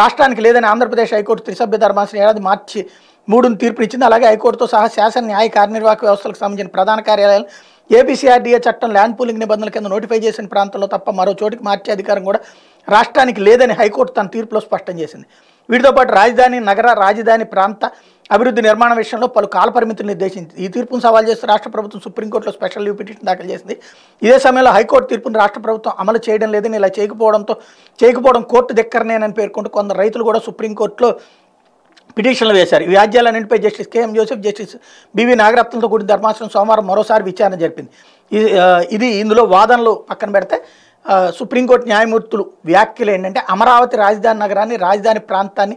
రాష్ట్రానికి లేదని ఆంధ్రప్రదేశ్ హైకోర్టు త్రిసభ్య ధర్మాసనం ఏడాది మార్చి మూడును తీర్పునిచ్చింది అలాగే హైకోర్టుతో సహా శాసన న్యాయ కార్యనిర్వాహక వ్యవస్థలకు సంబంధించిన ప్రధాన కార్యాలయాలు ఏపీసీఆర్డీఏ చట్టం ల్యాండ్ పూలింగ్ నిబంధనల కింద నోటిఫై చేసిన ప్రాంతంలో తప్ప మరో చోటికి మార్చే అధికారం కూడా రాష్ట్రానికి లేదని హైకోర్టు తన తీర్పులో స్పష్టం చేసింది వీటితో పాటు రాజధాని నగర రాజధాని ప్రాంత అభివృద్ధి నిర్మాణ విషయంలో పలు కాలపరిమితులు నిర్దేశించింది ఈ తీర్పును సవాల్ చేస్తూ రాష్ట్ర ప్రభుత్వం సుప్రీంకోర్టులో స్పెషల్ లీవ్ పిటిషన్ దాఖలు చేసింది ఇదే సమయంలో హైకోర్టు తీర్పును రాష్ట్ర ప్రభుత్వం అమలు చేయడం లేదని ఇలా చేయకపోవడంతో చేయకపోవడం కోర్టు దగ్గరనేనని పేర్కొంటూ కొందరు రైతులు కూడా సుప్రీంకోర్టులో పిటిషన్లు వేశారు ఈ వ్యాజ్యాలన్నింటిపై justice K M Joseph justice B V నాగరత్నంతో కూడిన ధర్మాసనం సోమవారం మరోసారి విచారణ జరిపింది ఇది ఇందులో వాదనలు పక్కన పెడితే సుప్రీంకోర్టు న్యాయమూర్తులు వ్యాఖ్యలు ఏంటంటే అమరావతి రాజధాని నగరాన్ని రాజధాని ప్రాంతాన్ని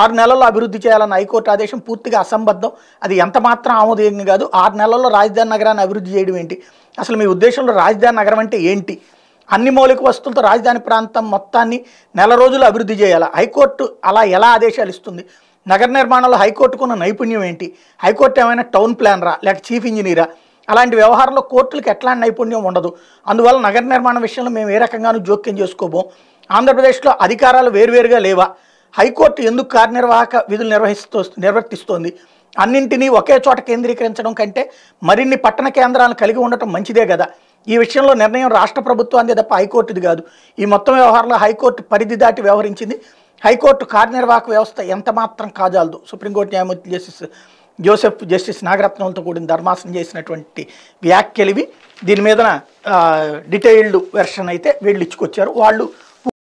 ఆరు నెలల్లో అభివృద్ధి చేయాలన్న హైకోర్టు ఆదేశం పూర్తిగా అసంబద్ధం అది ఎంత మాత్రం ఆమోదయోగ్యం కాదు ఆరు నెలల్లో రాజధాని నగరాన్ని అభివృద్ధి చేయడం ఏంటి అసలు మీ ఉద్దేశంలో రాజధాని నగరం అంటే ఏంటి అన్ని మౌలిక వస్తువులతో రాజధాని ప్రాంతం మొత్తాన్ని నెల రోజులు అభివృద్ధి చేయాలి హైకోర్టు అలా ఎలా ఆదేశాలు ఇస్తుంది నగర నిర్మాణంలో హైకోర్టుకున్న నైపుణ్యం ఏంటి హైకోర్టు ఏమైనా టౌన్ ప్లానరా లేక చీఫ్ ఇంజనీరా అలాంటి వ్యవహారంలో కోర్టులకు ఎట్లాంటి నైపుణ్యం ఉండదు అందువల్ల నగర నిర్మాణ విషయంలో మేము ఏ రకంగానూ జోక్యం చేసుకోబోం ఆంధ్రప్రదేశ్లో అధికారాలు వేరువేరుగా లేవా హైకోర్టు ఎందుకు కార్యనిర్వాహక విధులు నిర్వహిస్తూ నిర్వర్తిస్తోంది అన్నింటినీ ఒకే చోట కేంద్రీకరించడం కంటే మరిన్ని పట్టణ కేంద్రాలను కలిగి ఉండటం మంచిదే కదా ఈ విషయంలో నిర్ణయం రాష్ట్ర ప్రభుత్వాన్ని తప్ప హైకోర్టుది కాదు ఈ మొత్తం వ్యవహారంలో హైకోర్టు పరిధి దాటి వ్యవహరించింది హైకోర్టు కార్యనిర్వాహక వ్యవస్థ ఎంత మాత్రం కాజాలదు సుప్రీంకోర్టు న్యాయమూర్తి జస్టిస్ జోసెఫ్ జస్టిస్ నాగరత్నంతో కూడిన ధర్మాసనం చేసినటువంటి వ్యాఖ్యలివి దీని మీద డీటెయిల్డ్ వెర్షన్ అయితే వీళ్ళు ఇచ్చుకొచ్చారు వాళ్ళు